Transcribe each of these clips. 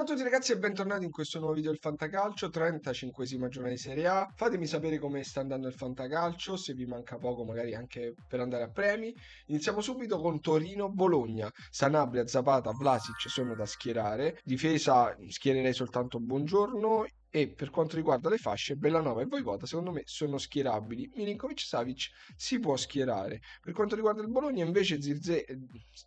Ciao a tutti ragazzi e bentornati in questo nuovo video del Fantacalcio, 35esima giornata di Serie A. Fatemi sapere come sta andando il Fantacalcio, se vi manca poco magari anche per andare a premi. Iniziamo subito con Torino-Bologna. Sanabria, Zapata, Vlasic sono da schierare. Difesa schiererei soltanto Buongiorno e per quanto riguarda le fasce Bellanova e Voivoda secondo me sono schierabili Milinkovic Savic si può schierare per quanto riguarda il Bologna invece Zirze eh,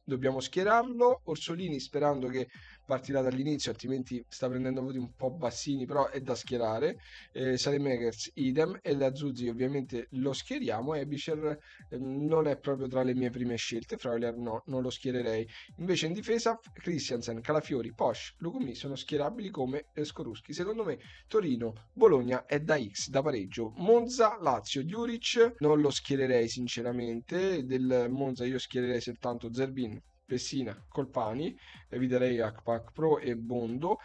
dobbiamo schierarlo Orsolini sperando che partirà dall'inizio, altrimenti sta prendendo voti un po' bassini, però è da schierare. Eh, Salemekers idem e la Zuzzi ovviamente lo schieriamo. Ebisher eh, non è proprio tra le mie prime scelte, Freuler no, non lo schiererei. Invece in difesa Christiansen, Calafiori, Posch, Lucumi sono schierabili come eh, Secondo me Torino, Bologna è da X, da pareggio. Monza, Lazio, Juric non lo schiererei sinceramente, del Monza io schiererei soltanto Zerbin Pessina, Colpani, eh, Viderei, Akpak Pro e Bondo.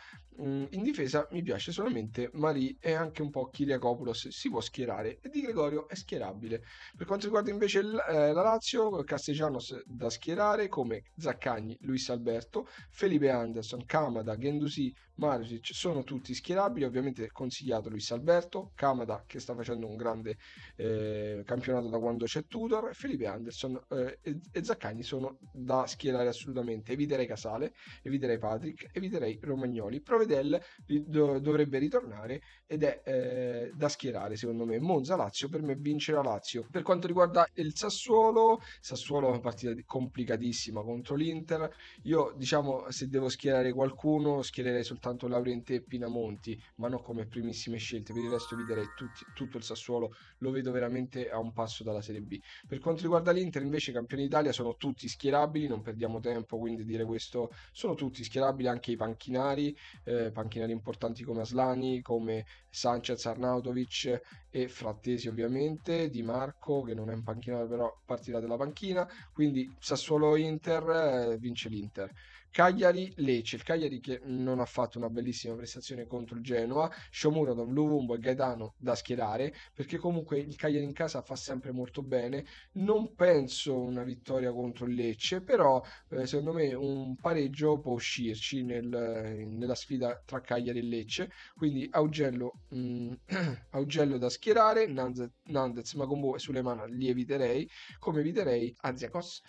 Mm, in difesa mi piace solamente Marie e anche un po' Kiriakopoulos si può schierare e Di Gregorio è schierabile. Per quanto riguarda invece eh, la Lazio, Castellanos da schierare come Zaccagni, Luis Alberto, Felipe Anderson, Kamada, Gendusi, Marusic sono tutti schierabili. Ovviamente consigliato Luis Alberto, Kamada che sta facendo un grande eh, campionato da quando c'è Tudor, Felipe Anderson eh, e Zaccagni sono da schierare cancellare assolutamente. Eviterei Casale, eviterei Patrick, eviterei Romagnoli. Provedel dov- dovrebbe ritornare ed è eh, da schierare secondo me. Monza Lazio per me vince la Lazio. Per quanto riguarda il Sassuolo, Sassuolo è una partita complicatissima contro l'Inter. Io diciamo se devo schierare qualcuno schiererei soltanto Laurente e Pinamonti, ma non come primissime scelte. Per il resto eviterei tutti, tutto il Sassuolo, lo vedo veramente a un passo dalla Serie B. Per quanto riguarda l'Inter invece i campioni d'Italia sono tutti schierabili, non perdiamo abbiamo tempo, quindi dire questo sono tutti schierabili, anche i panchinari, eh, panchinari importanti come Aslani, come Sanchez, Arnautovic e Frattesi ovviamente, Di Marco che non è un panchinario però partirà dalla panchina, quindi Sassuolo-Inter eh, vince l'Inter. Cagliari-Lecce, il Cagliari che non ha fatto una bellissima prestazione contro il Genoa, Shomura da Luvumbo e Gaetano da schierare, perché comunque il Cagliari in casa fa sempre molto bene, non penso una vittoria contro il Lecce, però eh, secondo me un pareggio può uscirci nel, nella sfida tra Cagliari e Lecce, quindi Augello, mh, mm, Augello da schierare, Nandez, Nandez Magombo e Sulemana li eviterei, come eviterei Aziakos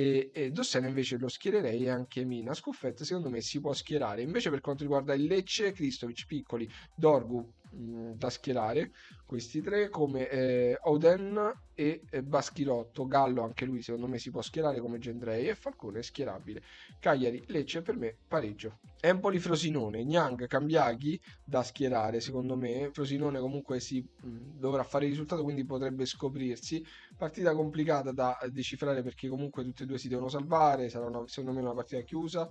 e, e Dossena invece lo schiererei anche Mina. Scuffetta secondo me si può schierare. Invece per quanto riguarda il Lecce, Cristovic, Piccoli, Dorgu, Mm, da schierare questi tre come eh, Oden e eh, Baschirotto Gallo anche lui secondo me si può schierare come Gendrei e Falcone è schierabile Cagliari, Lecce per me pareggio Empoli, Frosinone, Gnang, Cambiaghi da schierare secondo me Frosinone comunque si mh, mm, dovrà fare il risultato quindi potrebbe scoprirsi partita complicata da eh, decifrare perché comunque tutti e due si devono salvare sarà una, secondo me una partita chiusa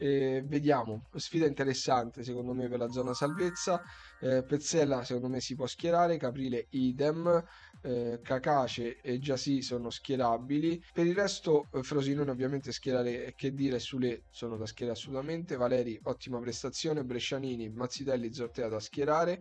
e vediamo, sfida interessante secondo me per la zona salvezza. Eh, Pezzella secondo me si può schierare, Caprile idem, eh, Cacace e Giassi sono schierabili. Per il resto eh, Frosinone ovviamente schierare che dire sulle sono da schierare assolutamente. Valeri ottima prestazione, Brescianini, Mazzitelli, Zortea da schierare.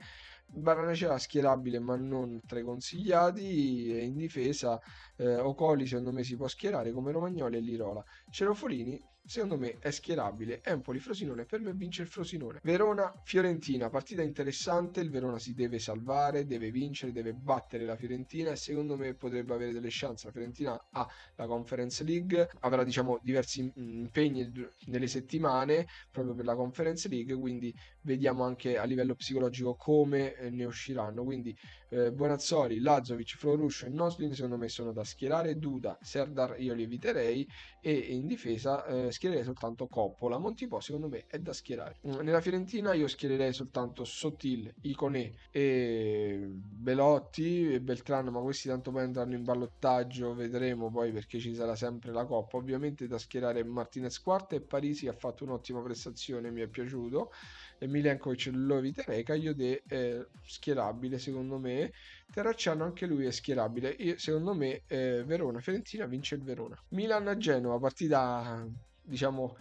Baranacea schierabile ma non tra i consigliati e in difesa eh, Ocoli secondo me si può schierare come Romagnoli e Lirola. Cerofolini Secondo me è schierabile Empoli-Frosinone, per me vince il Frosinone. Verona-Fiorentina, partita interessante, il Verona si deve salvare, deve vincere, deve battere la Fiorentina e secondo me potrebbe avere delle chance. La Fiorentina ha la Conference League, avrà diciamo diversi impegni nelle settimane proprio per la Conference League, quindi vediamo anche a livello psicologico come eh, ne usciranno. Quindi eh, Bonazzoli, Lazovic, Floruscio e Noslin secondo me sono da schierare, Duda, Serdar io li eviterei e in difesa eh, schiererei soltanto Coppola. Montipò, secondo me, è da schierare. Nella Fiorentina io schiererei soltanto Sottil, Iconè e Belotti e Beltrano, ma questi tanto poi andranno in ballottaggio, vedremo poi perché ci sarà sempre la Coppa. Ovviamente da schierare Martinez Quarta e Parisi che ha fatto un'ottima prestazione, mi è piaciuto. E Milenkovic lo eviterei, Cagliode è schierabile secondo me. Terracciano anche lui è schierabile. Io, secondo me eh, Verona-Fiorentina vince il Verona. Milan-Genova, partita diciamo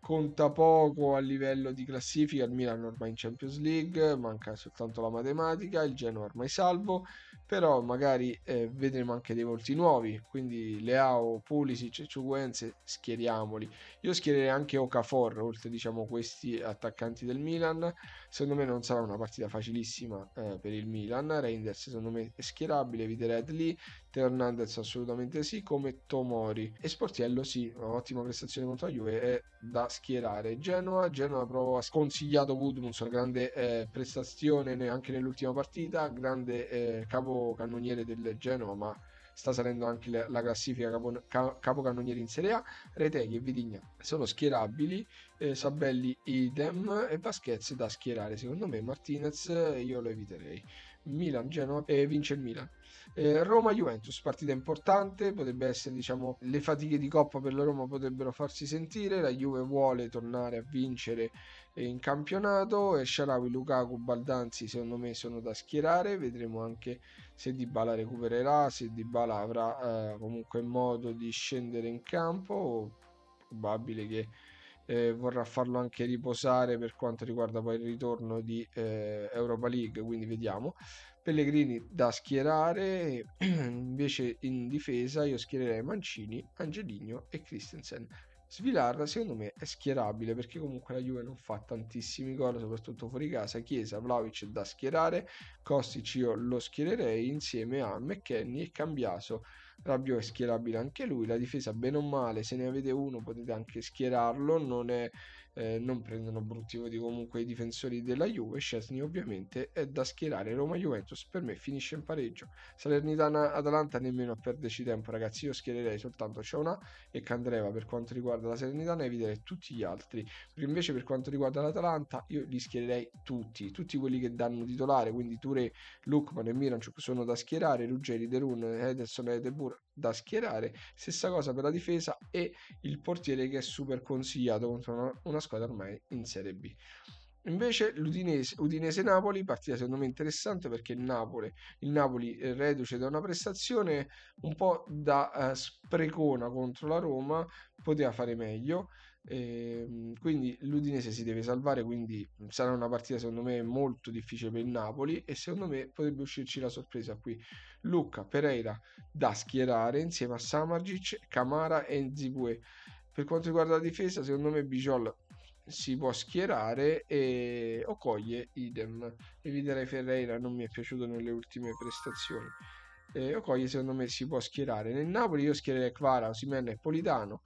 conta poco a livello di classifica, il Milan ormai in Champions League, manca soltanto la matematica, il Genoa ormai salvo, però magari eh, vedremo anche dei volti nuovi, quindi Leao, Pulisic e Ciuguenze schieriamoli. Io schiererei anche Okafor, oltre diciamo questi attaccanti del Milan, secondo me non sarà una partita facilissima eh, per il Milan, Reinders secondo me è schierabile, eviterei lì, Teo Hernandez assolutamente sì, come Tomori e Sportiello sì, ottima prestazione contro la Juve è da schierare. Genoa, Genoa però ha sconsigliato Woodmunson, grande eh, prestazione anche nell'ultima partita, grande eh, capocannoniere del Genoa ma sta salendo anche la, classifica capo, capocannonieri in Serie A, Reteghi e Vidigna sono schierabili, eh, Sabelli idem e Vasquez da schierare, secondo me Martinez eh, io lo eviterei. Milan, Genova e eh, vince il Milan. Eh, Roma Juventus, partita importante, potrebbe essere, diciamo, le fatiche di coppa per la Roma potrebbero farsi sentire, la Juve vuole tornare a vincere in campionato e Sharawi, Lukaku, Baldanzi secondo me sono da schierare vedremo anche se Dybala recupererà se Dybala avrà eh, comunque modo di scendere in campo probabile che eh, vorrà farlo anche riposare per quanto riguarda poi il ritorno di eh, Europa League quindi vediamo Pellegrini da schierare invece in difesa io schiererei Mancini, Angelino e Christensen Svilar secondo me è schierabile perché comunque la Juve non fa tantissimi gol, soprattutto fuori casa. Chiesa, Vlaovic da schierare, Kostic io lo schiererei insieme a McKenny e Cambiaso. Rabbio è schierabile anche lui, la difesa bene o male, se ne avete uno potete anche schierarlo, non è eh, non prendono brutti voti comunque i difensori della Juve, Scesni ovviamente è da schierare Roma-Juventus, per me finisce in pareggio, Salernitana-Atalanta nemmeno a perderci tempo ragazzi, io schiererei soltanto Ciauna e Candreva per quanto riguarda la Salernitana eviterei tutti gli altri, invece per quanto riguarda l'Atalanta io li schiererei tutti, tutti quelli che danno titolare, quindi Ture, Lukman e Miranchuk sono da schierare, Ruggeri, Derun, Ederson e Edebur da schierare. Stessa cosa per la difesa e il portiere che è super consigliato contro una, una squadra ormai in Serie B. Invece l'Udinese, Udinese-Napoli, partita secondo me interessante perché il Napoli, il Napoli eh, reduce da una prestazione un po' da eh, sprecona contro la Roma, poteva fare meglio. E, ehm, quindi l'Udinese si deve salvare, quindi sarà una partita secondo me molto difficile per il Napoli e secondo me potrebbe uscirci la sorpresa qui. Luca Pereira da schierare insieme a Samargic, Camara e Zibue. Per quanto riguarda la difesa, secondo me Bijol si può schierare e Ocoglie idem. Eviterei Ferreira, non mi è piaciuto nelle ultime prestazioni. Eh, Ocoglie secondo me si può schierare. Nel Napoli io schiererei Kvara, Simen e Politano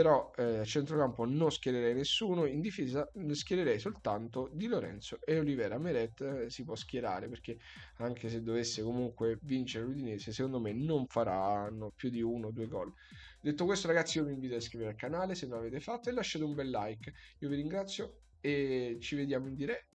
però eh, a centrocampo non schiererei nessuno, in difesa schiererei soltanto Di Lorenzo e Olivera Meret eh, si può schierare perché anche se dovesse comunque vincere l'Udinese secondo me non faranno più di uno o due gol. Detto questo ragazzi io vi invito a iscrivervi al canale se non l'avete fatto e lasciate un bel like, io vi ringrazio e ci vediamo in diretta.